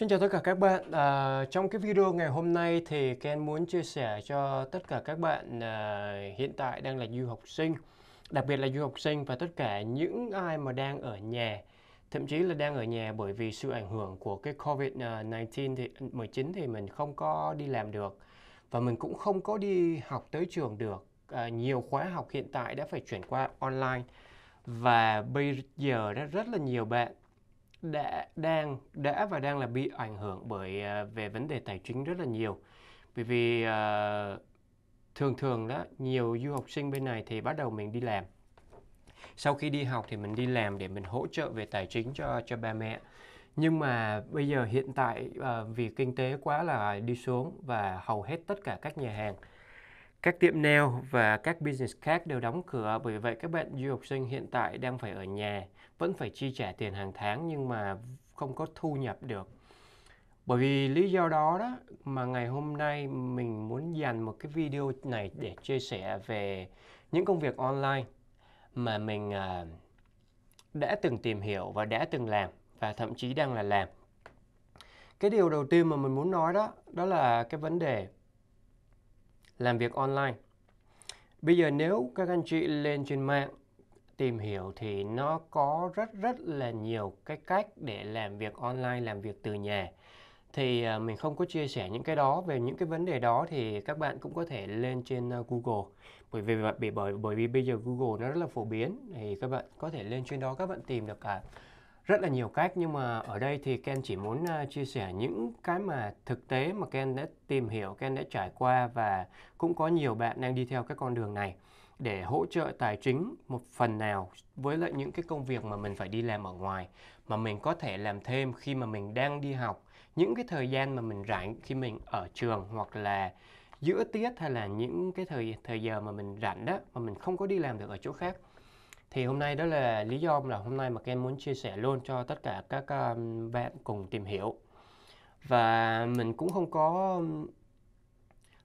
Xin chào tất cả các bạn. À, trong cái video ngày hôm nay thì Ken muốn chia sẻ cho tất cả các bạn à, hiện tại đang là du học sinh, đặc biệt là du học sinh và tất cả những ai mà đang ở nhà, thậm chí là đang ở nhà bởi vì sự ảnh hưởng của cái Covid-19 thì 19 thì mình không có đi làm được và mình cũng không có đi học tới trường được. À, nhiều khóa học hiện tại đã phải chuyển qua online và bây giờ đã rất là nhiều bạn đã đang đã và đang là bị ảnh hưởng bởi à, về vấn đề tài chính rất là nhiều bởi vì uh, thường thường đó nhiều du học sinh bên này thì bắt đầu mình đi làm sau khi đi học thì mình đi làm để mình hỗ trợ về tài chính cho cho ba mẹ nhưng mà bây giờ hiện tại uh, vì kinh tế quá là đi xuống và hầu hết tất cả các nhà hàng các tiệm nail và các business khác đều đóng cửa bởi vậy các bạn du học sinh hiện tại đang phải ở nhà vẫn phải chi trả tiền hàng tháng nhưng mà không có thu nhập được bởi vì lý do đó đó mà ngày hôm nay mình muốn dành một cái video này để chia sẻ về những công việc online mà mình à, đã từng tìm hiểu và đã từng làm và thậm chí đang là làm cái điều đầu tiên mà mình muốn nói đó đó là cái vấn đề làm việc online bây giờ nếu các anh chị lên trên mạng tìm hiểu thì nó có rất rất là nhiều cái cách để làm việc online làm việc từ nhà thì à, mình không có chia sẻ những cái đó về những cái vấn đề đó thì các bạn cũng có thể lên trên à, Google bởi vì bởi bởi bởi vì bây giờ Google nó rất là phổ biến thì các bạn có thể lên trên đó các bạn tìm được cả rất là nhiều cách nhưng mà ở đây thì Ken chỉ muốn à, chia sẻ những cái mà thực tế mà Ken đã tìm hiểu Ken đã trải qua và cũng có nhiều bạn đang đi theo cái con đường này để hỗ trợ tài chính một phần nào với lại những cái công việc mà mình phải đi làm ở ngoài mà mình có thể làm thêm khi mà mình đang đi học những cái thời gian mà mình rảnh khi mình ở trường hoặc là giữa tiết hay là những cái thời thời giờ mà mình rảnh đó mà mình không có đi làm được ở chỗ khác thì hôm nay đó là lý do là hôm nay mà Ken muốn chia sẻ luôn cho tất cả các um, bạn cùng tìm hiểu và mình cũng không có um,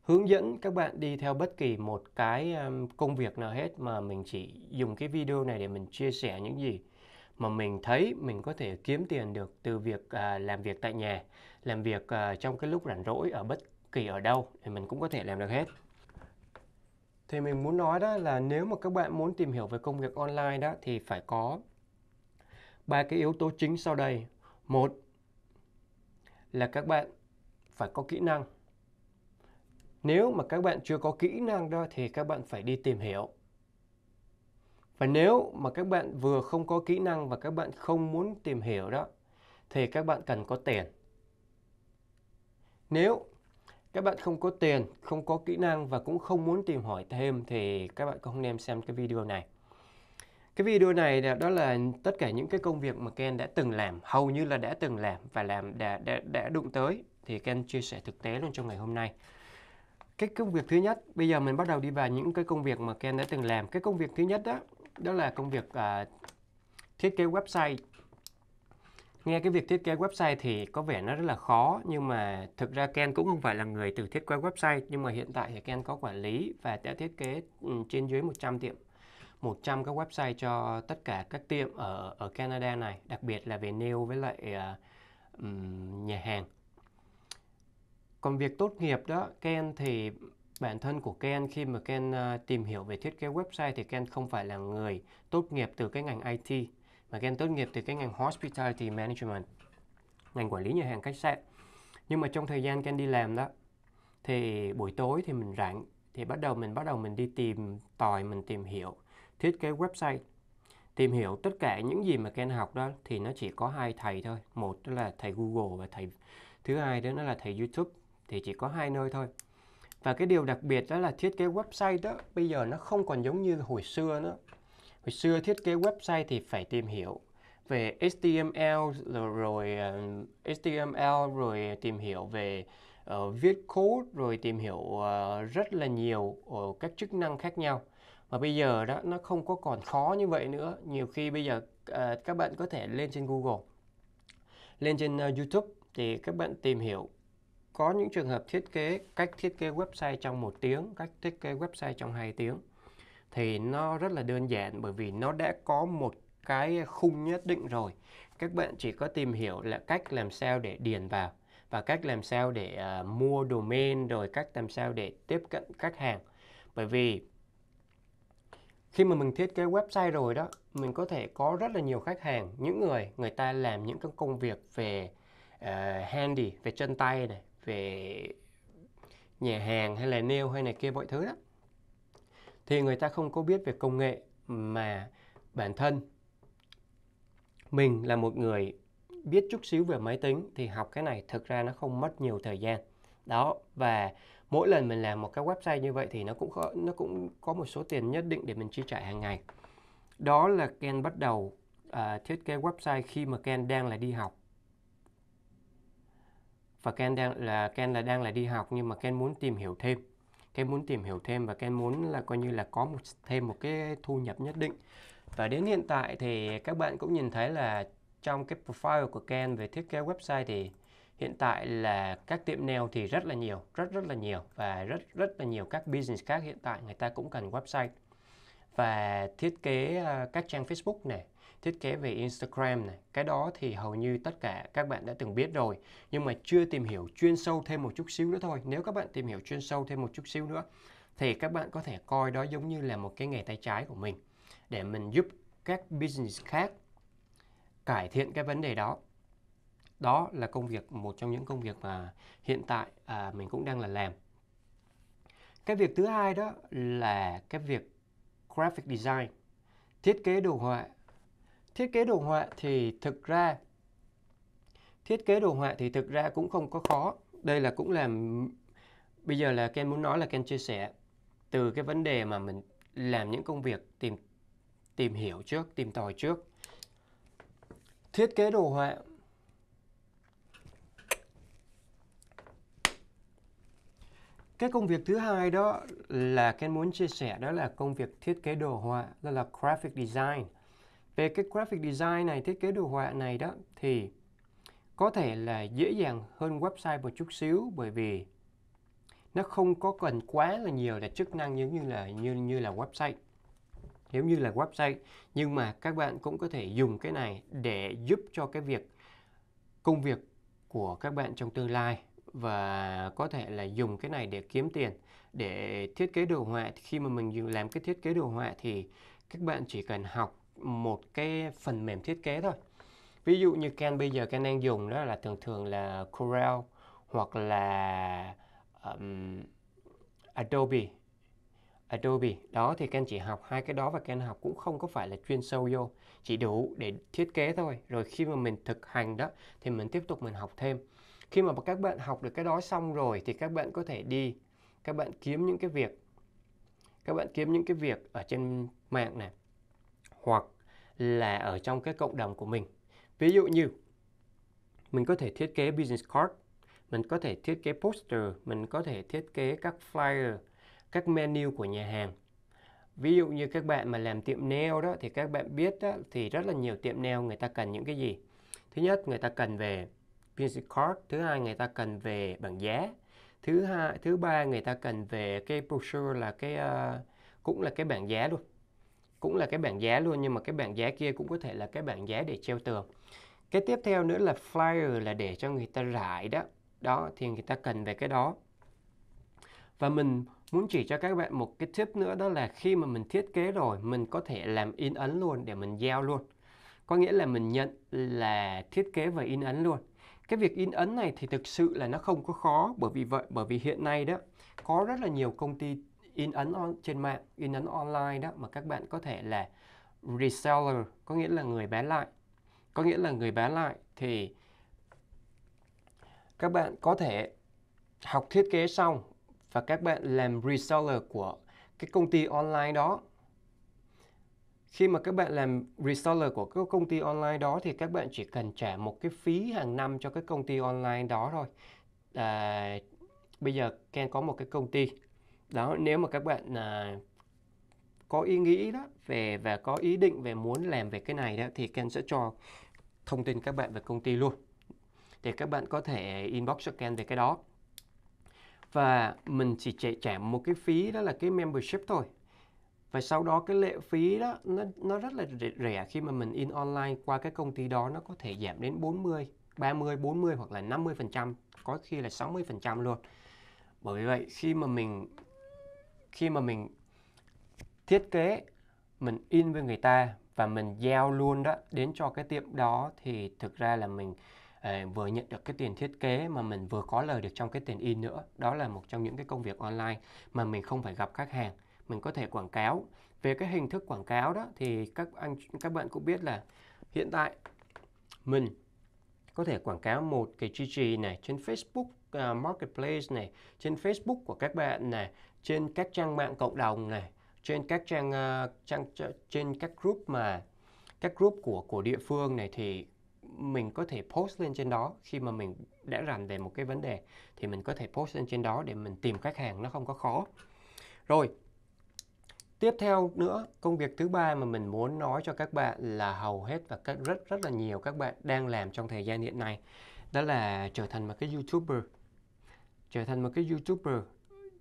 hướng dẫn các bạn đi theo bất kỳ một cái công việc nào hết mà mình chỉ dùng cái video này để mình chia sẻ những gì mà mình thấy mình có thể kiếm tiền được từ việc à, làm việc tại nhà, làm việc à, trong cái lúc rảnh rỗi ở bất kỳ ở đâu thì mình cũng có thể làm được hết. Thì mình muốn nói đó là nếu mà các bạn muốn tìm hiểu về công việc online đó thì phải có ba cái yếu tố chính sau đây. Một là các bạn phải có kỹ năng nếu mà các bạn chưa có kỹ năng đó thì các bạn phải đi tìm hiểu. Và nếu mà các bạn vừa không có kỹ năng và các bạn không muốn tìm hiểu đó thì các bạn cần có tiền. Nếu các bạn không có tiền, không có kỹ năng và cũng không muốn tìm hỏi thêm thì các bạn không nên xem cái video này. Cái video này đó là tất cả những cái công việc mà Ken đã từng làm, hầu như là đã từng làm và làm đã đã, đã đụng tới thì Ken chia sẻ thực tế luôn trong ngày hôm nay cái công việc thứ nhất bây giờ mình bắt đầu đi vào những cái công việc mà Ken đã từng làm cái công việc thứ nhất đó đó là công việc uh, thiết kế website nghe cái việc thiết kế website thì có vẻ nó rất là khó nhưng mà thực ra Ken cũng không phải là người từ thiết kế website nhưng mà hiện tại thì Ken có quản lý và đã thiết kế ừ, trên dưới 100 tiệm 100 các website cho tất cả các tiệm ở ở Canada này đặc biệt là về nail với lại uh, nhà hàng còn việc tốt nghiệp đó Ken thì bản thân của Ken khi mà Ken uh, tìm hiểu về thiết kế website thì Ken không phải là người tốt nghiệp từ cái ngành IT mà Ken tốt nghiệp từ cái ngành hospitality management ngành quản lý nhà hàng khách sạn nhưng mà trong thời gian Ken đi làm đó thì buổi tối thì mình rảnh thì bắt đầu mình bắt đầu mình đi tìm tòi mình tìm hiểu thiết kế website tìm hiểu tất cả những gì mà Ken học đó thì nó chỉ có hai thầy thôi một đó là thầy Google và thầy thứ hai đó là thầy YouTube thì chỉ có hai nơi thôi và cái điều đặc biệt đó là thiết kế website đó bây giờ nó không còn giống như hồi xưa nữa hồi xưa thiết kế website thì phải tìm hiểu về HTML rồi, uh, ờ, HTML rồi tìm hiểu về uh, viết code rồi tìm hiểu uh, rất là nhiều uh, các chức năng khác nhau và bây giờ đó nó không có còn khó như vậy nữa nhiều khi bây giờ uh, các bạn có thể lên trên Google lên trên uh, YouTube thì các bạn tìm hiểu có những trường hợp thiết kế cách thiết kế website trong một tiếng cách thiết kế website trong hai tiếng thì nó rất là đơn giản bởi vì nó đã có một cái khung nhất định rồi các bạn chỉ có tìm hiểu là cách làm sao để điền vào và cách làm sao để uh, mua domain rồi cách làm sao để tiếp cận khách hàng bởi vì khi mà mình thiết kế website rồi đó mình có thể có rất là nhiều khách hàng những người người ta làm những cái công việc về uh, handy về chân tay này về nhà hàng hay là nail hay này kia mọi thứ đó thì người ta không có biết về công nghệ mà bản thân mình là một người biết chút xíu về máy tính thì học cái này thực ra nó không mất nhiều thời gian đó và mỗi lần mình làm một cái website như vậy thì nó cũng có, nó cũng có một số tiền nhất định để mình chi trả hàng ngày đó là Ken bắt đầu uh, thiết kế website khi mà Ken đang là đi học và Ken đang là Ken là đang là đi học nhưng mà Ken muốn tìm hiểu thêm Ken muốn tìm hiểu thêm và Ken muốn là coi như là có một thêm một cái thu nhập nhất định và đến hiện tại thì các bạn cũng nhìn thấy là trong cái profile của Ken về thiết kế website thì hiện tại là các tiệm nail thì rất là nhiều rất rất là nhiều và rất rất là nhiều các business khác hiện tại người ta cũng cần website và thiết kế à, các trang Facebook này thiết kế về Instagram này, cái đó thì hầu như tất cả các bạn đã từng biết rồi, nhưng mà chưa tìm hiểu chuyên sâu thêm một chút xíu nữa thôi. Nếu các bạn tìm hiểu chuyên sâu thêm một chút xíu nữa thì các bạn có thể coi đó giống như là một cái nghề tay trái của mình để mình giúp các business khác cải thiện cái vấn đề đó. Đó là công việc một trong những công việc mà hiện tại à, mình cũng đang là làm. Cái việc thứ hai đó là cái việc graphic design thiết kế đồ họa thiết kế đồ họa thì thực ra thiết kế đồ họa thì thực ra cũng không có khó đây là cũng là bây giờ là Ken muốn nói là Ken chia sẻ từ cái vấn đề mà mình làm những công việc tìm tìm hiểu trước tìm tòi trước thiết kế đồ họa cái công việc thứ hai đó là Ken muốn chia sẻ đó là công việc thiết kế đồ họa đó là graphic design về cái graphic design này thiết kế đồ họa này đó thì có thể là dễ dàng hơn website một chút xíu bởi vì nó không có cần quá là nhiều là chức năng giống như là như như là website giống như là website nhưng mà các bạn cũng có thể dùng cái này để giúp cho cái việc công việc của các bạn trong tương lai và có thể là dùng cái này để kiếm tiền để thiết kế đồ họa khi mà mình làm cái thiết kế đồ họa thì các bạn chỉ cần học một cái phần mềm thiết kế thôi ví dụ như Ken bây giờ Ken đang dùng đó là thường thường là Corel hoặc là um, Adobe Adobe đó thì Ken chỉ học hai cái đó và Ken học cũng không có phải là chuyên sâu vô chỉ đủ để thiết kế thôi rồi khi mà mình thực hành đó thì mình tiếp tục mình học thêm khi mà các bạn học được cái đó xong rồi thì các bạn có thể đi các bạn kiếm những cái việc các bạn kiếm những cái việc ở trên mạng này hoặc là ở trong cái cộng đồng của mình. Ví dụ như mình có thể thiết kế business card, mình có thể thiết kế poster, mình có thể thiết kế các flyer, các menu của nhà hàng. Ví dụ như các bạn mà làm tiệm nail đó thì các bạn biết đó, thì rất là nhiều tiệm nail người ta cần những cái gì. Thứ nhất người ta cần về business card, thứ hai người ta cần về bảng giá, thứ hai thứ ba người ta cần về cái brochure là cái uh, cũng là cái bảng giá luôn cũng là cái bảng giá luôn nhưng mà cái bảng giá kia cũng có thể là cái bảng giá để treo tường cái tiếp theo nữa là flyer là để cho người ta rải đó đó thì người ta cần về cái đó và mình muốn chỉ cho các bạn một cái tip nữa đó là khi mà mình thiết kế rồi mình có thể làm in ấn luôn để mình giao luôn có nghĩa là mình nhận là thiết kế và in ấn luôn cái việc in ấn này thì thực sự là nó không có khó bởi vì vậy bởi vì hiện nay đó có rất là nhiều công ty in ấn on, trên mạng, in ấn online đó mà các bạn có thể là reseller, có nghĩa là người bán lại. Có nghĩa là người bán lại thì các bạn có thể học thiết kế xong và các bạn làm reseller của cái công ty online đó. Khi mà các bạn làm reseller của cái công ty online đó thì các bạn chỉ cần trả một cái phí hàng năm cho cái công ty online đó thôi. À, bây giờ Ken có một cái công ty đó nếu mà các bạn à, có ý nghĩ đó về và có ý định về muốn làm về cái này đó thì Ken sẽ cho thông tin các bạn về công ty luôn để các bạn có thể inbox cho Ken về cái đó và mình chỉ chạy trả một cái phí đó là cái membership thôi và sau đó cái lệ phí đó nó, nó rất là rẻ khi mà mình in online qua cái công ty đó nó có thể giảm đến 40 30 40 hoặc là 50 phần trăm có khi là 60 phần trăm luôn bởi vậy khi mà mình khi mà mình thiết kế mình in với người ta và mình giao luôn đó đến cho cái tiệm đó thì thực ra là mình à, vừa nhận được cái tiền thiết kế mà mình vừa có lời được trong cái tiền in nữa đó là một trong những cái công việc online mà mình không phải gặp khách hàng mình có thể quảng cáo về cái hình thức quảng cáo đó thì các anh các bạn cũng biết là hiện tại mình có thể quảng cáo một cái chương này trên Facebook À, marketplace này, trên Facebook của các bạn này, trên các trang mạng cộng đồng này, trên các trang à, trang trên các group mà các group của của địa phương này thì mình có thể post lên trên đó khi mà mình đã rành về một cái vấn đề thì mình có thể post lên trên đó để mình tìm khách hàng nó không có khó. Rồi, Tiếp theo nữa, công việc thứ ba mà mình muốn nói cho các bạn là hầu hết và các rất rất là nhiều các bạn đang làm trong thời gian hiện nay đó là trở thành một cái YouTuber trở thành một cái youtuber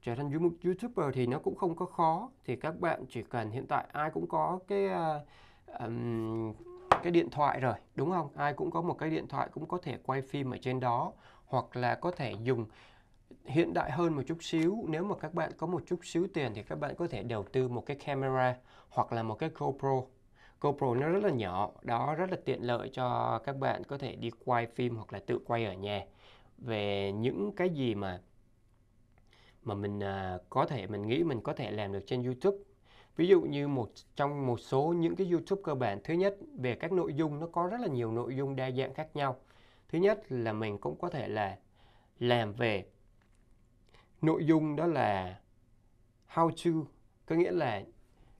trở thành youtuber thì nó cũng không có khó thì các bạn chỉ cần hiện tại ai cũng có cái uh, um, cái điện thoại rồi đúng không ai cũng có một cái điện thoại cũng có thể quay phim ở trên đó hoặc là có thể dùng hiện đại hơn một chút xíu nếu mà các bạn có một chút xíu tiền thì các bạn có thể đầu tư một cái camera hoặc là một cái GoPro GoPro nó rất là nhỏ đó rất là tiện lợi cho các bạn có thể đi quay phim hoặc là tự quay ở nhà về những cái gì mà mà mình à, có thể mình nghĩ mình có thể làm được trên YouTube ví dụ như một trong một số những cái YouTube cơ bản thứ nhất về các nội dung nó có rất là nhiều nội dung đa dạng khác nhau thứ nhất là mình cũng có thể là làm về nội dung đó là how to có nghĩa là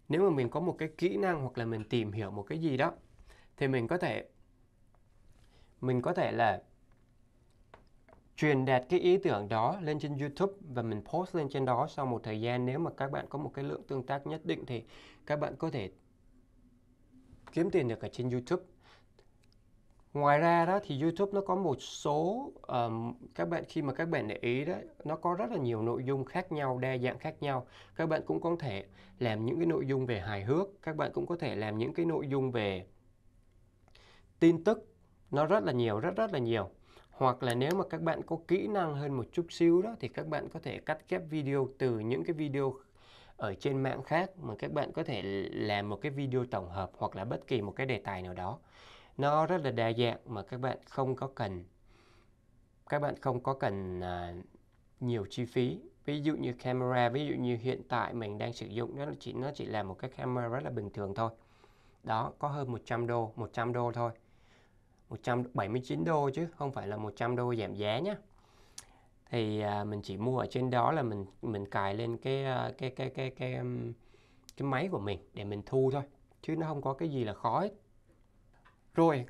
nếu mà mình có một cái kỹ năng hoặc là mình tìm hiểu một cái gì đó thì mình có thể mình có thể là truyền đạt cái ý tưởng đó lên trên YouTube và mình post lên trên đó sau một thời gian nếu mà các bạn có một cái lượng tương tác nhất định thì các bạn có thể kiếm tiền được ở trên YouTube. Ngoài ra đó thì YouTube nó có một số um, các bạn khi mà các bạn để ý đó nó có rất là nhiều nội dung khác nhau, đa dạng khác nhau. Các bạn cũng có thể làm những cái nội dung về hài hước, các bạn cũng có thể làm những cái nội dung về tin tức nó rất là nhiều, rất rất là nhiều hoặc là nếu mà các bạn có kỹ năng hơn một chút xíu đó thì các bạn có thể cắt ghép video từ những cái video ở trên mạng khác mà các bạn có thể làm một cái video tổng hợp hoặc là bất kỳ một cái đề tài nào đó nó rất là đa dạng mà các bạn không có cần các bạn không có cần à, nhiều chi phí ví dụ như camera ví dụ như hiện tại mình đang sử dụng nó chỉ nó chỉ là một cái camera rất là bình thường thôi đó có hơn 100 đô 100 đô thôi 179 đô chứ không phải là 100 đô giảm giá nhé thì à, mình chỉ mua ở trên đó là mình mình cài lên cái à, cái cái cái cái cái máy của mình để mình thu thôi chứ nó không có cái gì là khó hết rồi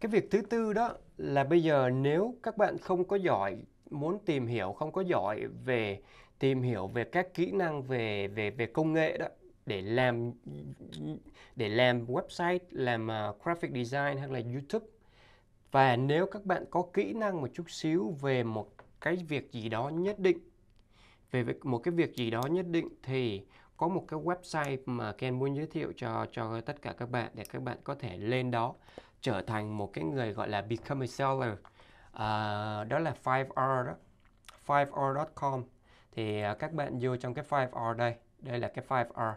cái việc thứ tư đó là bây giờ nếu các bạn không có giỏi muốn tìm hiểu không có giỏi về tìm hiểu về các kỹ năng về về về công nghệ đó để làm để làm website, làm uh, graphic design hoặc là YouTube. Và nếu các bạn có kỹ năng một chút xíu về một cái việc gì đó nhất định về một cái việc gì đó nhất định thì có một cái website mà Ken muốn giới thiệu cho cho tất cả các bạn để các bạn có thể lên đó trở thành một cái người gọi là become a seller à, đó là 5R đó 5R.com thì à, các bạn vô trong cái 5R đây đây là cái 5R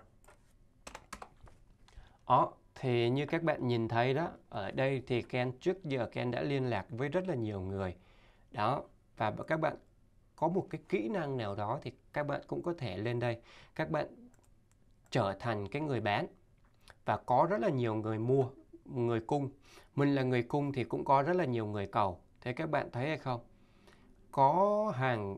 đó, ờ, thì như các bạn nhìn thấy đó, ở đây thì Ken trước giờ Ken đã liên lạc với rất là nhiều người. Đó, và các bạn có một cái kỹ năng nào đó thì các bạn cũng có thể lên đây. Các bạn trở thành cái người bán và có rất là nhiều người mua, người cung. Mình là người cung thì cũng có rất là nhiều người cầu. Thế các bạn thấy hay không? Có hàng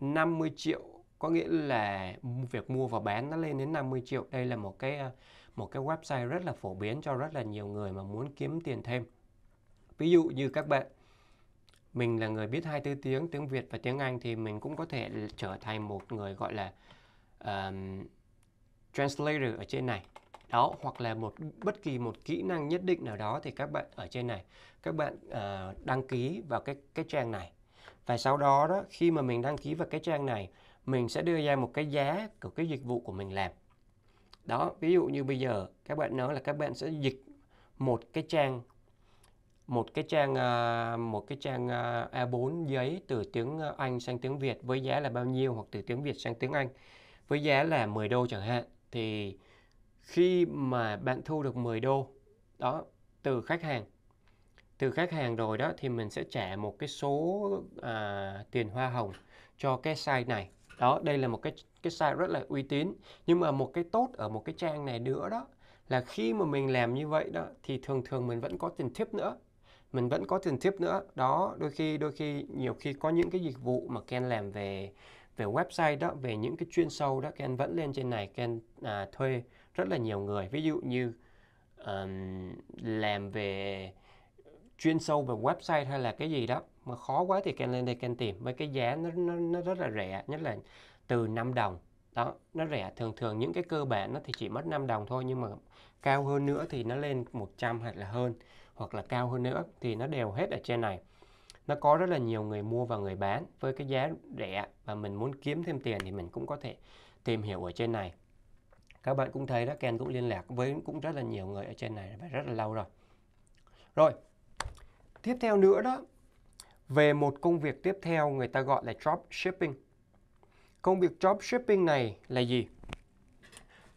50 triệu có nghĩa là việc mua và bán nó lên đến 50 triệu. Đây là một cái ờ, một cái website rất là phổ biến cho rất là nhiều người mà muốn kiếm tiền thêm. Ví dụ như các bạn mình là người biết 24 tiếng tiếng Việt và tiếng Anh thì mình cũng có thể trở thành một người gọi là um, translator ở trên này đó hoặc là một bất kỳ một kỹ năng nhất định nào đó thì các bạn ở trên này các bạn uh, đăng ký vào cái cái trang này và sau đó đó khi mà mình đăng ký vào cái trang này mình sẽ đưa ra một cái giá của cái dịch vụ của mình làm đó ví dụ như bây giờ các bạn nói là các bạn sẽ dịch một cái trang một cái trang à, một cái trang à, A4 giấy từ tiếng Anh sang tiếng Việt với giá là bao nhiêu hoặc từ tiếng Việt sang tiếng Anh với giá là 10 đô chẳng hạn thì khi mà bạn thu được 10 đô đó từ khách hàng từ khách hàng rồi đó thì mình sẽ trả một cái số à, tiền hoa hồng cho cái site này đó đây là một cái cái site rất là uy tín nhưng mà một cái tốt ở một cái trang này nữa đó là khi mà mình làm như vậy đó thì thường thường mình vẫn có tiền tip nữa mình vẫn có tiền tip nữa đó đôi khi đôi khi nhiều khi có những cái dịch vụ mà Ken làm về về website đó về những cái chuyên sâu đó Ken vẫn lên trên này Ken à, thuê rất là nhiều người ví dụ như um, làm về chuyên sâu về website hay là cái gì đó mà khó quá thì Ken lên đây Ken tìm với cái giá nó, nó, nó rất là rẻ nhất là từ 5 đồng đó nó rẻ thường thường những cái cơ bản nó thì chỉ mất 5 đồng thôi nhưng mà cao hơn nữa thì nó lên 100 hoặc là hơn hoặc là cao hơn nữa thì nó đều hết ở trên này nó có rất là nhiều người mua và người bán với cái giá rẻ và mình muốn kiếm thêm tiền thì mình cũng có thể tìm hiểu ở trên này các bạn cũng thấy đó Ken cũng liên lạc với cũng rất là nhiều người ở trên này và rất là lâu rồi rồi tiếp theo nữa đó về một công việc tiếp theo người ta gọi là drop shipping Công việc dropshipping này là gì?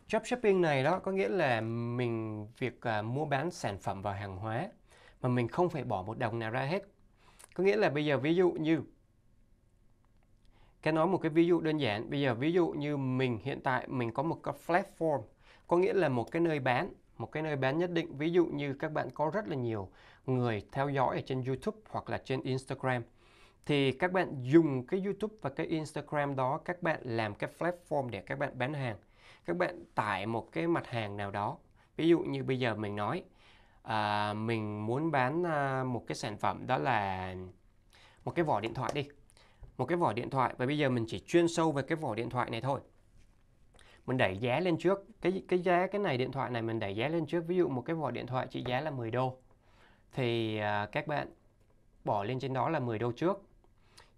Dropshipping này đó có nghĩa là mình việc à, mua bán sản phẩm và hàng hóa mà mình không phải bỏ một đồng nào ra hết. Có nghĩa là bây giờ ví dụ như cái nói một cái ví dụ đơn giản, bây giờ ví dụ như mình hiện tại mình có một cái platform, có nghĩa là một cái nơi bán, một cái nơi bán nhất định. Ví dụ như các bạn có rất là nhiều người theo dõi ở trên YouTube hoặc là trên Instagram thì các bạn dùng cái YouTube và cái Instagram đó các bạn làm cái platform để các bạn bán hàng các bạn tải một cái mặt hàng nào đó ví dụ như bây giờ mình nói à, mình muốn bán à, một cái sản phẩm đó là một cái vỏ điện thoại đi một cái vỏ điện thoại và bây giờ mình chỉ chuyên sâu về cái vỏ điện thoại này thôi mình đẩy giá lên trước cái cái giá cái này điện thoại này mình đẩy giá lên trước ví dụ một cái vỏ điện thoại trị giá là 10 đô thì à, các bạn bỏ lên trên đó là 10 đô trước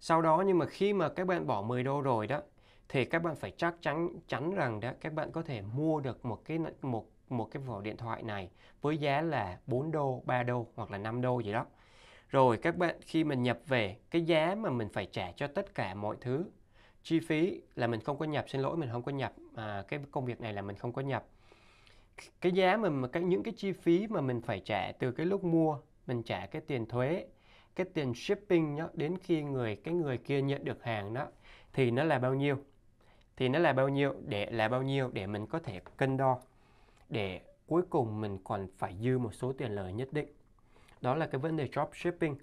sau đó nhưng mà khi mà các bạn bỏ 10 đô rồi đó thì các bạn phải chắc chắn chắn rằng đó các bạn có thể mua được một cái một một cái vỏ điện thoại này với giá là 4 đô, 3 đô hoặc là 5 đô gì đó. Rồi các bạn khi mình nhập về cái giá mà mình phải trả cho tất cả mọi thứ chi phí là mình không có nhập xin lỗi mình không có nhập à, cái công việc này là mình không có nhập cái giá mà, mà cái những cái chi phí mà mình phải trả từ cái lúc mua mình trả cái tiền thuế cái tiền shipping đó, đến khi người cái người kia nhận được hàng đó thì nó là bao nhiêu thì nó là bao nhiêu để là bao nhiêu để mình có thể cân đo để cuối cùng mình còn phải dư một số tiền lời nhất định đó là cái vấn đề drop shipping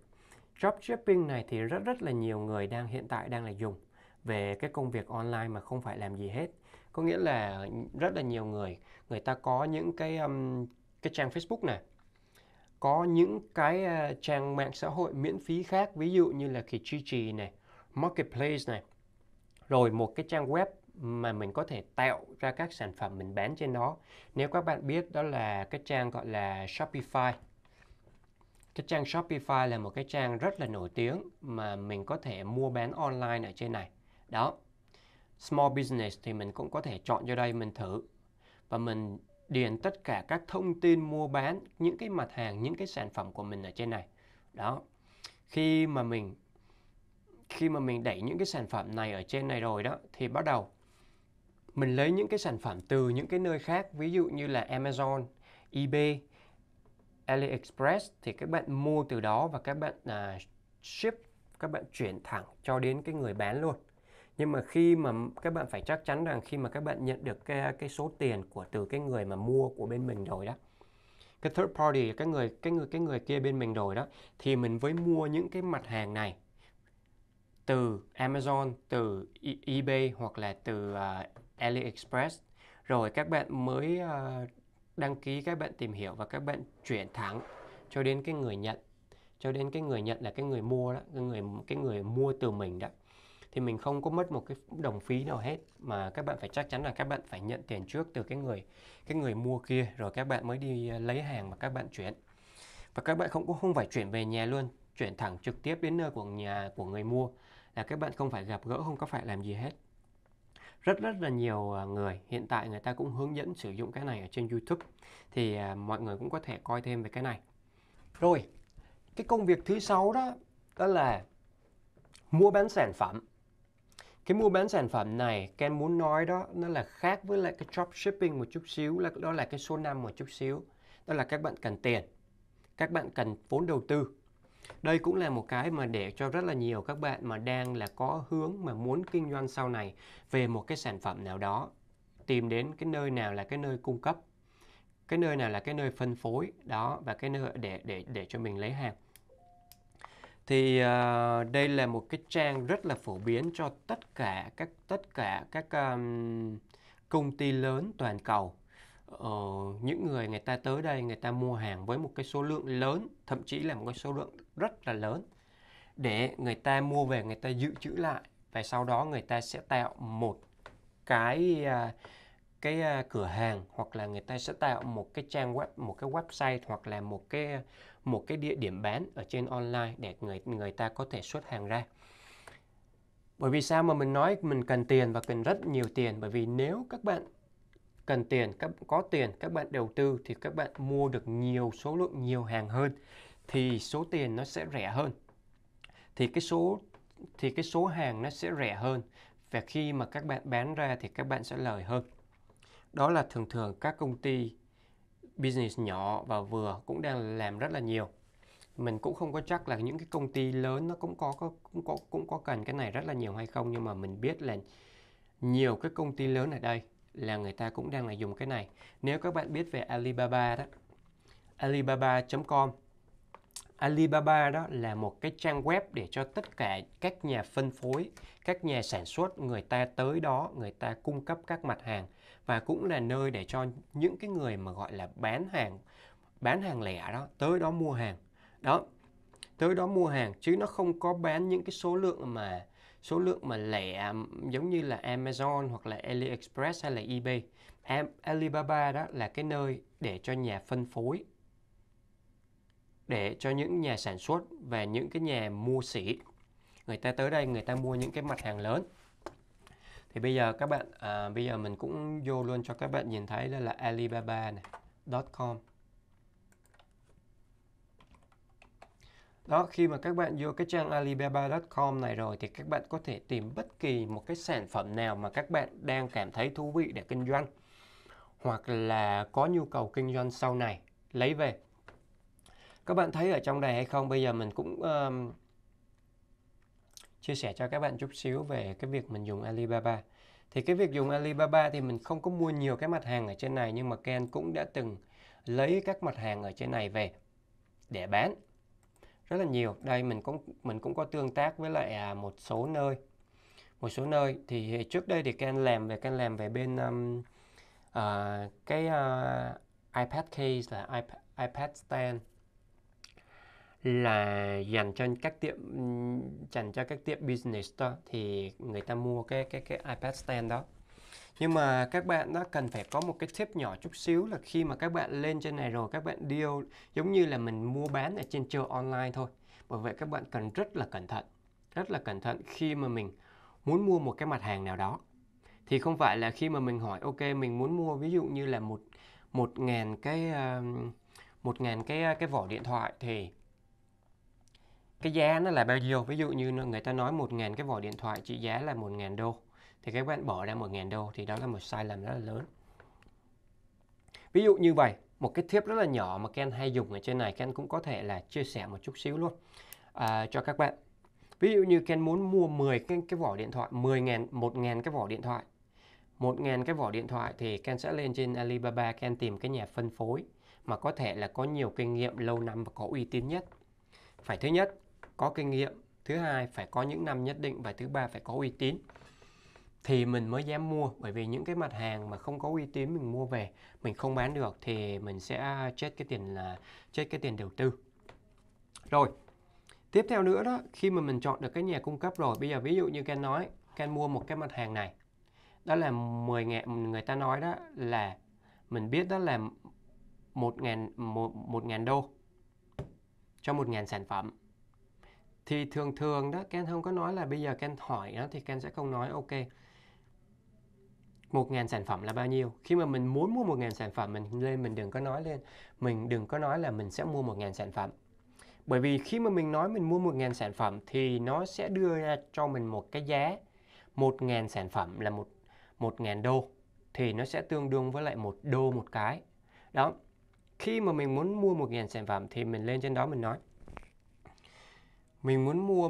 drop shipping này thì rất rất là nhiều người đang hiện tại đang là dùng về cái công việc online mà không phải làm gì hết có nghĩa là rất là nhiều người người ta có những cái um, cái trang Facebook này có những cái à, trang mạng xã hội miễn phí khác ví dụ như là Kijiji này, Marketplace này. Rồi một cái trang web mà mình có thể tạo ra các sản phẩm mình bán trên đó. Nếu các bạn biết đó là cái trang gọi là Shopify. Cái trang Shopify là một cái trang rất là nổi tiếng mà mình có thể mua bán online ở trên này. Đó. Small business thì mình cũng có thể chọn cho đây mình thử và mình điền tất cả các thông tin mua bán những cái mặt hàng những cái sản phẩm của mình ở trên này đó khi mà mình khi mà mình đẩy những cái sản phẩm này ở trên này rồi đó thì bắt đầu mình lấy những cái sản phẩm từ những cái nơi khác ví dụ như là Amazon, eBay, AliExpress thì các bạn mua từ đó và các bạn uh, ship các bạn chuyển thẳng cho đến cái người bán luôn nhưng mà khi mà các bạn phải chắc chắn rằng khi mà các bạn nhận được cái cái số tiền của từ cái người mà mua của bên mình rồi đó cái third party cái người cái người cái người kia bên mình rồi đó thì mình mới mua những cái mặt hàng này từ Amazon, từ e-, eBay hoặc là từ uh, AliExpress rồi các bạn mới uh, đăng ký các bạn tìm hiểu và các bạn chuyển thẳng cho đến cái người nhận cho đến cái người nhận là cái người mua đó cái người cái người mua từ mình đó thì mình không có mất một cái đồng phí nào hết mà các bạn phải chắc chắn là các bạn phải nhận tiền trước từ cái người cái người mua kia rồi các bạn mới đi à, lấy hàng mà các bạn chuyển và các bạn không có không phải chuyển về nhà luôn chuyển thẳng trực tiếp đến nơi của nhà của người mua là các bạn không phải gặp gỡ không có phải làm gì hết rất rất là nhiều à, người hiện tại người ta cũng hướng dẫn sử dụng cái này ở trên YouTube thì à, mọi người cũng có thể coi thêm về cái này rồi cái công việc thứ sáu đó đó là mua bán sản phẩm cái mua bán sản phẩm này Ken muốn nói đó nó là khác với lại cái dropshipping một chút xíu là đó là cái số 5 một chút xíu đó là các bạn cần tiền các bạn cần vốn đầu tư đây cũng là một cái mà để cho rất là nhiều các bạn mà đang là có hướng mà muốn kinh doanh sau này về một cái sản phẩm nào đó tìm đến cái nơi nào là cái nơi cung cấp cái nơi nào là cái nơi phân phối đó và cái nơi để để để cho mình lấy hàng thì uh, đây là một cái trang rất là phổ biến cho tất cả các tất cả các um, công ty lớn toàn cầu ờ, những người người ta tới đây người ta mua hàng với một cái số lượng lớn thậm chí là một cái số lượng rất là lớn để người ta mua về người ta dự trữ lại và sau đó người ta sẽ tạo một cái uh, cái uh, cửa hàng hoặc là người ta sẽ tạo một cái trang web một cái website hoặc là một cái một cái địa điểm bán ở trên online để người người ta có thể xuất hàng ra. Bởi vì sao mà mình nói mình cần tiền và cần rất nhiều tiền bởi vì nếu các bạn cần tiền, các có tiền, các bạn đầu tư thì các bạn mua được nhiều số lượng nhiều hàng hơn thì số tiền nó sẽ rẻ hơn. Thì cái số thì cái số hàng nó sẽ rẻ hơn và khi mà các bạn bán ra thì các bạn sẽ lời hơn. Đó là thường thường các công ty business nhỏ và vừa cũng đang làm rất là nhiều mình cũng không có chắc là những cái công ty lớn nó cũng có, có cũng có cũng có cần cái này rất là nhiều hay không nhưng mà mình biết là nhiều cái công ty lớn ở đây là người ta cũng đang là dùng cái này nếu các bạn biết về Alibaba đó Alibaba.com Alibaba đó là một cái trang web để cho tất cả các nhà phân phối, các nhà sản xuất người ta tới đó, người ta cung cấp các mặt hàng và cũng là nơi để cho những cái người mà gọi là bán hàng bán hàng lẻ đó tới đó mua hàng đó tới đó mua hàng chứ nó không có bán những cái số lượng mà số lượng mà lẻ giống như là Amazon hoặc là AliExpress hay là eBay Alibaba đó là cái nơi để cho nhà phân phối để cho những nhà sản xuất và những cái nhà mua sỉ người ta tới đây người ta mua những cái mặt hàng lớn thì bây giờ các bạn à, bây giờ mình cũng vô luôn cho các bạn nhìn thấy đây là Alibaba này .com Đó, khi mà các bạn vô cái trang Alibaba.com này rồi thì các bạn có thể tìm bất kỳ một cái sản phẩm nào mà các bạn đang cảm thấy thú vị để kinh doanh hoặc là có nhu cầu kinh doanh sau này lấy về. Các bạn thấy ở trong này hay không? Bây giờ mình cũng um, chia sẻ cho các bạn chút xíu về cái việc mình dùng Alibaba. Thì cái việc dùng Alibaba thì mình không có mua nhiều cái mặt hàng ở trên này nhưng mà Ken cũng đã từng lấy các mặt hàng ở trên này về để bán rất là nhiều. Đây mình cũng mình cũng có tương tác với lại à, một số nơi. Một số nơi thì trước đây thì Ken làm về Ken làm về bên um, uh, cái uh, iPad case là iPad, iPad stand là dành cho các tiệm dành cho các tiệm business đó thì người ta mua cái cái cái iPad stand đó nhưng mà các bạn nó cần phải có một cái tip nhỏ chút xíu là khi mà các bạn lên trên này rồi các bạn deal giống như là mình mua bán ở trên chợ online thôi bởi vậy các bạn cần rất là cẩn thận rất là cẩn thận khi mà mình muốn mua một cái mặt hàng nào đó thì không phải là khi mà mình hỏi ok mình muốn mua ví dụ như là một một ngàn cái ờ, một ngàn cái cái vỏ điện thoại thì cái giá nó là bao nhiêu ví dụ như người ta nói 1.000 cái vỏ điện thoại trị giá là 1.000 đô thì các bạn bỏ ra 1.000 đô thì đó là một sai lầm rất là lớn ví dụ như vậy một cái tip rất là nhỏ mà Ken hay dùng ở trên này Ken cũng có thể là chia sẻ một chút xíu luôn à, cho các bạn ví dụ như Ken muốn mua 10 cái, cái vỏ điện thoại 10.000 1.000 cái vỏ điện thoại 1.000 cái vỏ điện thoại thì Ken sẽ lên trên Alibaba Ken tìm cái nhà phân phối mà có thể là có nhiều kinh nghiệm lâu năm và có uy tín nhất phải thứ nhất có kinh nghiệm thứ hai phải có những năm nhất định và thứ ba phải có uy tín thì mình mới dám mua bởi vì những cái mặt hàng mà không có uy tín mình mua về mình không bán được thì mình sẽ chết cái tiền là chết cái tiền đầu tư rồi tiếp theo nữa đó khi mà mình chọn được cái nhà cung cấp rồi bây giờ ví dụ như Ken nói Ken mua một cái mặt hàng này đó là 10 ngàn người ta nói đó là mình biết đó là một ngàn một, một ngàn đô cho một ngàn sản phẩm thì thường thường đó Ken không có nói là bây giờ Ken hỏi đó thì Ken sẽ không nói ok 1.000 sản phẩm là bao nhiêu khi mà mình muốn mua 1.000 sản phẩm mình lên mình đừng có nói lên mình đừng có nói là mình sẽ mua 1.000 sản phẩm bởi vì khi mà mình nói mình mua 1.000 sản phẩm thì nó sẽ đưa ra cho mình một cái giá 1.000 sản phẩm là một 1.000 đô thì nó sẽ tương đương với lại một đô một cái đó khi mà mình muốn mua 1.000 sản phẩm thì mình lên trên đó mình nói mình muốn mua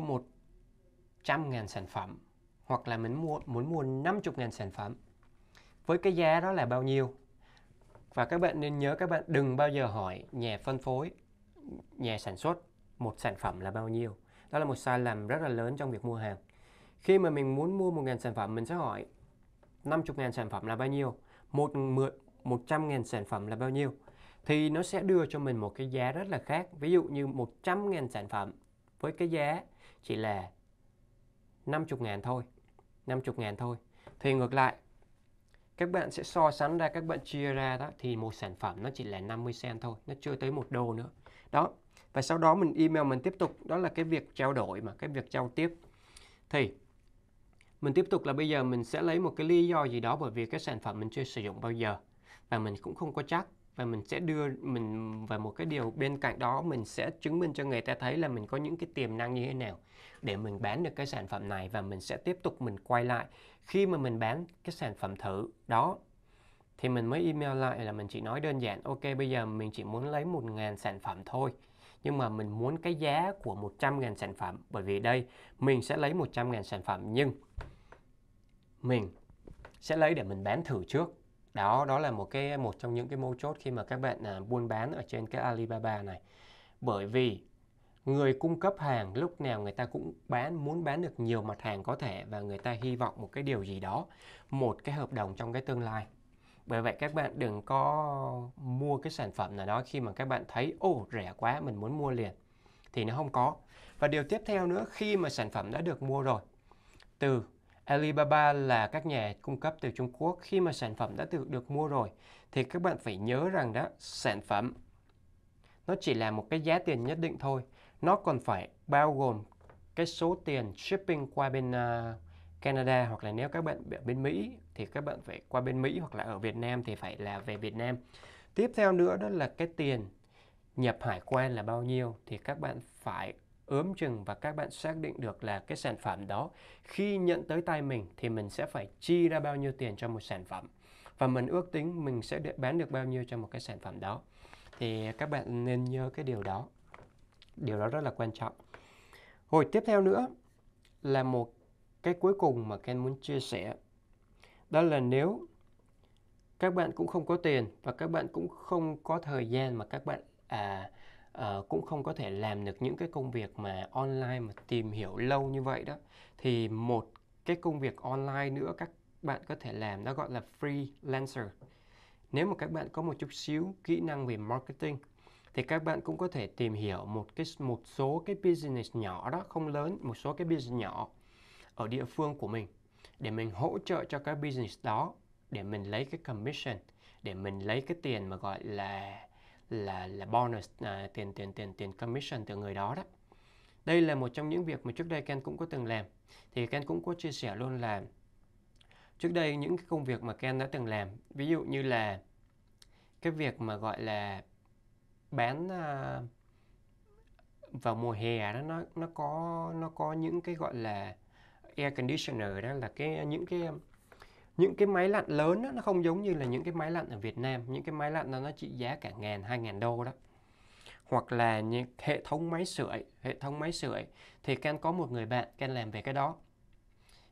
100.000 sản phẩm hoặc là mình mua muốn mua 50.000 sản phẩm với cái giá đó là bao nhiêu và các bạn nên nhớ các bạn đừng bao giờ hỏi nhà phân phối nhà sản xuất một sản phẩm là bao nhiêu đó là một sai lầm rất là lớn trong việc mua hàng khi mà mình muốn mua 1.000 sản phẩm mình sẽ hỏi 50.000 sản phẩm là bao nhiêu một 100.000 sản phẩm là bao nhiêu thì nó sẽ đưa cho mình một cái giá rất là khác ví dụ như 100.000 sản phẩm với cái giá chỉ là 50 ngàn thôi 50 ngàn thôi thì ngược lại các bạn sẽ so sánh ra các bạn chia ra đó thì một sản phẩm nó chỉ là 50 cent thôi nó chưa tới một đô nữa đó và sau đó mình email mình tiếp tục đó là cái việc trao đổi mà cái việc trao tiếp thì mình tiếp tục là bây giờ mình sẽ lấy một cái lý do gì đó bởi vì cái sản phẩm mình chưa sử dụng bao giờ và mình cũng không có chắc và mình sẽ đưa mình và một cái điều bên cạnh đó mình sẽ chứng minh cho người ta thấy là mình có những cái tiềm năng như thế nào để mình bán được cái sản phẩm này và mình sẽ tiếp tục mình quay lại khi mà mình bán cái sản phẩm thử đó thì mình mới email lại là mình chỉ nói đơn giản ok bây giờ mình chỉ muốn lấy 1.000 sản phẩm thôi nhưng mà mình muốn cái giá của 100.000 sản phẩm bởi vì đây mình sẽ lấy 100.000 sản phẩm nhưng mình sẽ lấy để mình bán thử trước đó đó là một cái một trong những cái mấu chốt khi mà các bạn à, buôn bán ở trên cái Alibaba này bởi vì người cung cấp hàng lúc nào người ta cũng bán muốn bán được nhiều mặt hàng có thể và người ta hy vọng một cái điều gì đó một cái hợp đồng trong cái tương lai bởi vậy các bạn đừng có mua cái sản phẩm nào đó khi mà các bạn thấy ô rẻ quá mình muốn mua liền thì nó không có và điều tiếp theo nữa khi mà sản phẩm đã được mua rồi từ Alibaba là các nhà cung cấp từ Trung Quốc khi mà sản phẩm đã được, được mua rồi thì các bạn phải nhớ rằng đó sản phẩm nó chỉ là một cái giá tiền nhất định thôi nó còn phải bao gồm cái số tiền shipping qua bên uh, Canada hoặc là nếu các bạn ở bên Mỹ thì các bạn phải qua bên Mỹ hoặc là ở Việt Nam thì phải là về Việt Nam tiếp theo nữa đó là cái tiền nhập hải quan là bao nhiêu thì các bạn phải ướm chừng và các bạn xác định được là cái sản phẩm đó khi nhận tới tay mình thì mình sẽ phải chi ra bao nhiêu tiền cho một sản phẩm và mình ước tính mình sẽ được bán được bao nhiêu cho một cái sản phẩm đó thì các bạn nên nhớ cái điều đó điều đó rất là quan trọng hồi tiếp theo nữa là một cái cuối cùng mà Ken muốn chia sẻ đó là nếu các bạn cũng không có tiền và các bạn cũng không có thời gian mà các bạn à, uh, cũng không có thể làm được những cái công việc mà online mà tìm hiểu lâu như vậy đó thì một cái công việc online nữa các bạn có thể làm nó gọi là freelancer nếu mà các bạn có một chút xíu kỹ năng về marketing thì các bạn cũng có thể tìm hiểu một cái một số cái business nhỏ đó không lớn một số cái business nhỏ ở địa phương của mình để mình hỗ trợ cho cái business đó để mình lấy cái commission để mình lấy cái tiền mà gọi là là là bonus là tiền tiền tiền tiền commission từ người đó đó đây là một trong những việc mà trước đây Ken cũng có từng làm thì Ken cũng có chia sẻ luôn là trước đây những cái công việc mà Ken đã từng làm ví dụ như là cái việc mà gọi là bán uh, vào mùa hè đó nó nó có nó có những cái gọi là air conditioner đó là cái những cái những cái máy lạnh lớn đó, nó không giống như là những cái máy lạnh ở Việt Nam những cái máy lạnh đó nó trị giá cả ngàn hai ngàn đô đó hoặc là những hệ thống máy sưởi hệ thống máy sưởi thì Ken có một người bạn Ken làm về cái đó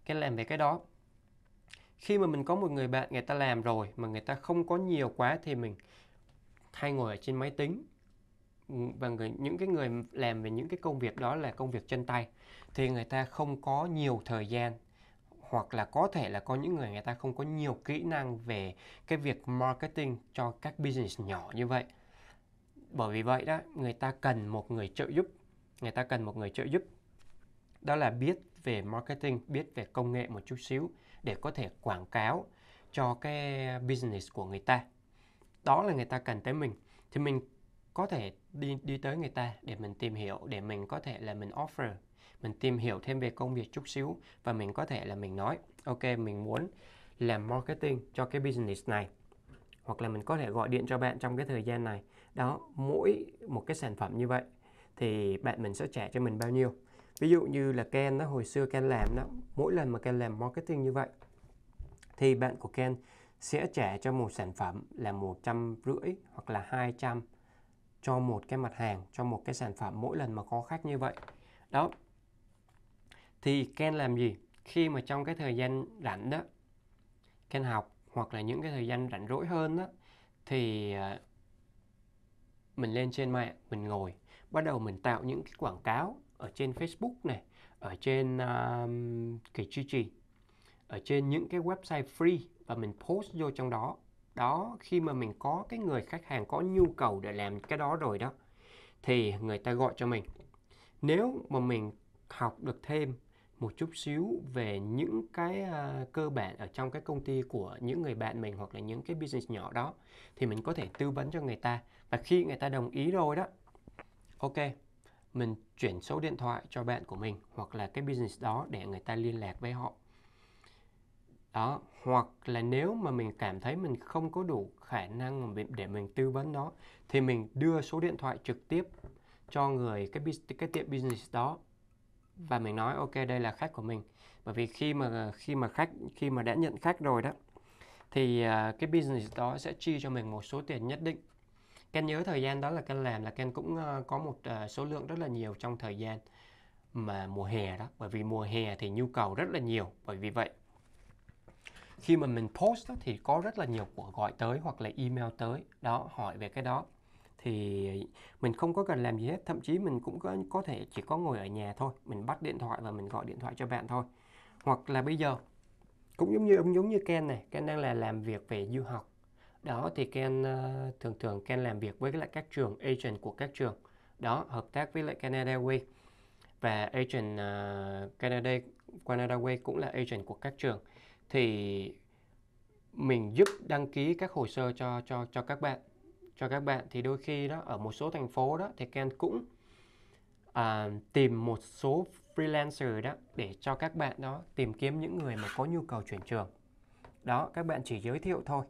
Ken làm về cái đó khi mà mình có một người bạn người ta làm rồi mà người ta không có nhiều quá thì mình thay ngồi ở trên máy tính và người, những cái người làm về những cái công việc đó là công việc chân tay thì người ta không có nhiều thời gian hoặc là có thể là có những người người ta không có nhiều kỹ năng về cái việc marketing cho các business nhỏ như vậy bởi vì vậy đó người ta cần một người trợ giúp người ta cần một người trợ giúp đó là biết về marketing biết về công nghệ một chút xíu để có thể quảng cáo cho cái business của người ta đó là người ta cần tới mình thì mình có thể đi đi tới người ta để mình tìm hiểu để mình có thể là mình offer mình tìm hiểu thêm về công việc chút xíu và mình có thể là mình nói ok mình muốn làm marketing cho cái business này hoặc là mình có thể gọi điện cho bạn trong cái thời gian này đó mỗi một cái sản phẩm như vậy thì bạn mình sẽ trả cho mình bao nhiêu ví dụ như là Ken đó hồi xưa Ken làm đó mỗi lần mà Ken làm marketing như vậy thì bạn của Ken sẽ trả cho một sản phẩm là một trăm rưỡi hoặc là 200 cho một cái mặt hàng cho một cái sản phẩm mỗi lần mà có khách như vậy đó thì Ken làm gì khi mà trong cái thời gian rảnh đó Ken học hoặc là những cái thời gian rảnh rỗi hơn đó thì à, mình lên trên mạng mình ngồi bắt đầu mình tạo những cái quảng cáo ở trên Facebook này ở trên um, cái Gigi ở trên những cái website free và mình post vô trong đó đó khi mà mình có cái người khách hàng có nhu cầu để làm cái đó rồi đó thì người ta gọi cho mình nếu mà mình học được thêm một chút xíu về những cái uh, cơ bản ở trong cái công ty của những người bạn mình hoặc là những cái business nhỏ đó thì mình có thể tư vấn cho người ta và khi người ta đồng ý rồi đó ok mình chuyển số điện thoại cho bạn của mình hoặc là cái business đó để người ta liên lạc với họ đó hoặc là nếu mà mình cảm thấy mình không có đủ khả năng để mình tư vấn nó thì mình đưa số điện thoại trực tiếp cho người cái cái tiệm business đó và mình nói ok đây là khách của mình bởi vì khi mà khi mà khách khi mà đã nhận khách rồi đó thì à, cái business đó sẽ chi cho mình một số tiền nhất định Ken nhớ thời gian đó là Ken làm là Ken cũng à, có một à, số lượng rất là nhiều trong thời gian mà mùa hè đó bởi vì mùa hè thì nhu cầu rất là nhiều bởi vì vậy khi mà mình post đó, thì có rất là nhiều cuộc gọi tới hoặc là email tới đó hỏi về cái đó thì mình không có cần làm gì hết thậm chí mình cũng có có thể chỉ có ngồi ở nhà thôi mình bắt điện thoại và mình gọi điện thoại cho bạn thôi hoặc là bây giờ cũng giống như ông giống như Ken này Ken đang là làm việc về du học đó thì Ken ờ, thường thường Ken làm việc với lại các trường agent của các trường đó hợp tác với lại Canada Way và agent ờ, Canada Canada Way cũng là agent của các trường thì mình giúp đăng ký các hồ sơ cho cho cho các bạn cho các bạn thì đôi khi đó ở một số thành phố đó thì Ken cũng à, tìm một số freelancer đó để cho các bạn đó tìm kiếm những người mà có nhu cầu chuyển trường đó các bạn chỉ giới thiệu thôi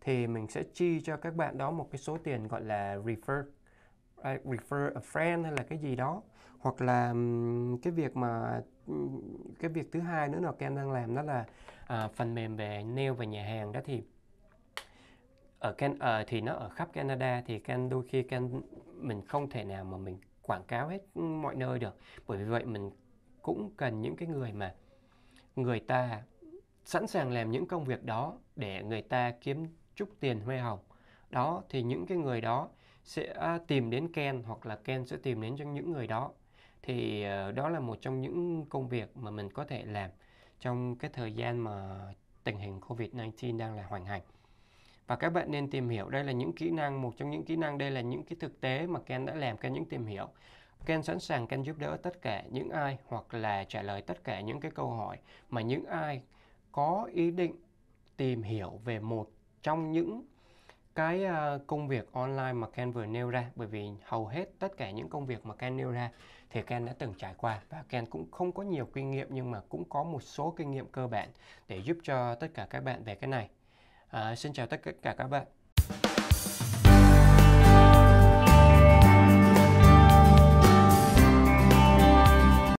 thì mình sẽ chi cho các bạn đó một cái số tiền gọi là refer right, à, refer a friend hay là cái gì đó hoặc là cái việc mà cái việc thứ hai nữa là Ken đang làm đó là à, phần mềm về nail và nhà hàng đó thì ở can uh, thì nó ở khắp Canada thì can đôi khi can mình không thể nào mà mình quảng cáo hết mọi nơi được bởi vì vậy mình cũng cần những cái người mà người ta sẵn sàng làm những công việc đó để người ta kiếm chút tiền hoa hồng đó thì những cái người đó sẽ à, tìm đến Ken hoặc là Ken sẽ tìm đến cho những người đó thì ờ, đó là một trong những công việc mà mình có thể làm trong cái thời gian mà tình hình Covid-19 đang là hoành hành và các bạn nên tìm hiểu đây là những kỹ năng một trong những kỹ năng đây là những cái thực tế mà Ken đã làm Ken những tìm hiểu Ken sẵn sàng Ken giúp đỡ tất cả những ai hoặc là trả lời tất cả những cái câu hỏi mà những ai có ý định tìm hiểu về một trong những cái ờ, công việc online mà Ken vừa nêu ra bởi vì hầu hết tất cả những công việc mà Ken nêu ra thì Ken đã từng trải qua và Ken cũng không có nhiều kinh nghiệm nhưng mà cũng có một số kinh nghiệm cơ bản để giúp cho tất cả các bạn về cái này. Ờ, xin chào tất cả các bạn